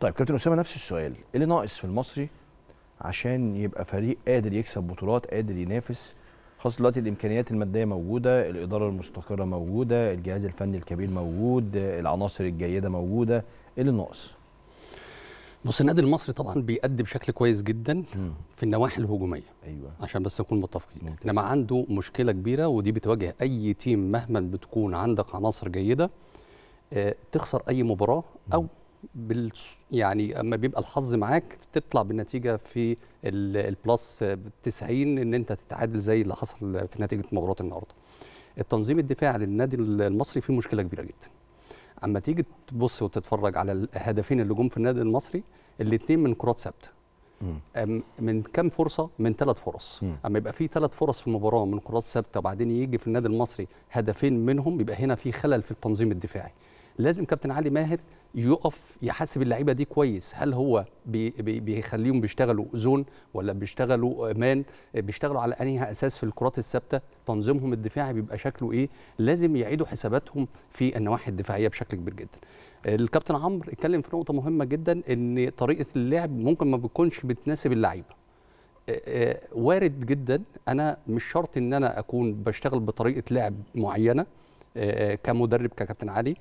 طيب كابتن اسامه نفس السؤال ايه اللي ناقص في المصري عشان يبقى فريق قادر يكسب بطولات قادر ينافس خاصه دلوقتي الامكانيات الماديه موجوده الاداره المستقره موجوده الجهاز الفني الكبير موجود العناصر الجيده موجوده ايه اللي ناقص بص النادي المصري طبعا بيأدي بشكل كويس جدا م. في النواحي الهجوميه ايوه عشان بس نكون متفقين انما عنده مشكله كبيره ودي بتواجه اي تيم مهما بتكون عندك عناصر جيده آه، تخسر اي مباراه او بال يعني اما بيبقى الحظ معاك تطلع بالنتيجه في البلس 90 ان انت تتعادل زي اللي حصل في نتيجه مباراه النهارده. التنظيم الدفاعي للنادي المصري فيه مشكله كبيره جدا. اما تيجي تبص وتتفرج على الهدفين اللي جم في النادي المصري الاثنين من كرات ثابته. من كام فرصه؟ من ثلاث فرص. اما يبقى في ثلاث فرص في المباراه من كرات ثابته وبعدين يجي في النادي المصري هدفين منهم يبقى هنا في خلل في التنظيم الدفاعي. لازم كابتن علي ماهر يقف يحاسب اللعيبه دي كويس هل هو بيخليهم بيشتغلوا زون ولا بيشتغلوا مان بيشتغلوا على انهي اساس في الكرات الثابته تنظيمهم الدفاعي بيبقى شكله ايه لازم يعيدوا حساباتهم في النواحي الدفاعيه بشكل كبير جدا الكابتن عمرو اتكلم في نقطه مهمه جدا ان طريقه اللعب ممكن ما بتكونش بتناسب اللعيبه وارد جدا انا مش شرط ان انا اكون بشتغل بطريقه لعب معينه كمدرب ككابتن علي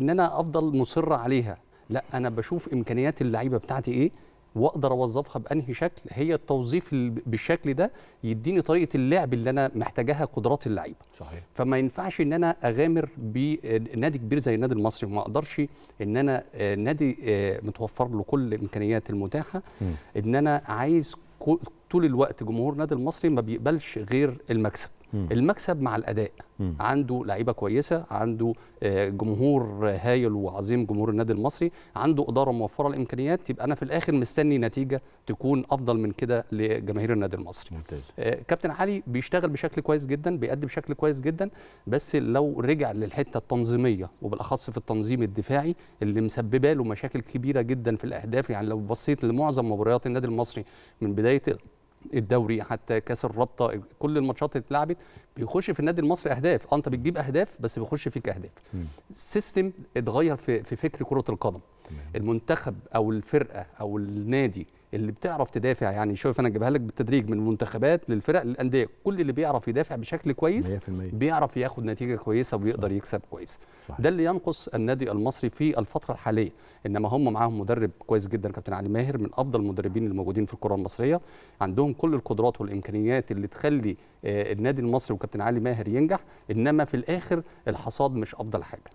ان انا افضل مصر عليها لا انا بشوف امكانيات اللعيبه بتاعتي ايه واقدر اوظفها بانهي شكل هي التوظيف بالشكل ده يديني طريقه اللعب اللي انا محتاجاها قدرات اللعيبه صحيح فما ينفعش ان انا اغامر بنادي كبير زي النادي المصري وما اقدرش ان انا آه، نادي آه، متوفر له كل الامكانيات المتاحه م. ان انا عايز طول الوقت جمهور النادي المصري ما بيقبلش غير المكسب م. المكسب مع الاداء م. عنده لعيبه كويسه عنده آه، جمهور هايل وعظيم جمهور النادي المصري عنده اداره موفره الامكانيات يبقى انا في الاخر مستني نتيجه تكون افضل من كده لجماهير النادي المصري ممتاز. آه، كابتن علي بيشتغل بشكل كويس جدا بيقدم بشكل كويس جدا بس لو رجع للحته التنظيميه وبالاخص في التنظيم الدفاعي اللي مسببه له مشاكل كبيره جدا في الاهداف يعني لو بصيت لمعظم مباريات النادي المصري من بدايه الدوري حتى كاس الرابطه كل الماتشات اللي اتلعبت بيخش في النادي المصري اهداف اه انت بتجيب اهداف بس بيخش فيك اهداف السيستم اتغير في, في فكر كره القدم المنتخب او الفرقه او النادي اللي بتعرف تدافع يعني شوف انا جايبها لك بالتدريج من المنتخبات للفرق للانديه كل اللي بيعرف يدافع بشكل كويس 100% بيعرف ياخد نتيجه كويسه وبيقدر صح. يكسب كويس صح. ده اللي ينقص النادي المصري في الفتره الحاليه انما هم معاهم مدرب كويس جدا كابتن علي ماهر من افضل المدربين الموجودين في الكره المصريه عندهم كل القدرات والامكانيات اللي تخلي آه، النادي المصري وكابتن علي ماهر ينجح انما في الاخر الحصاد مش افضل حاجه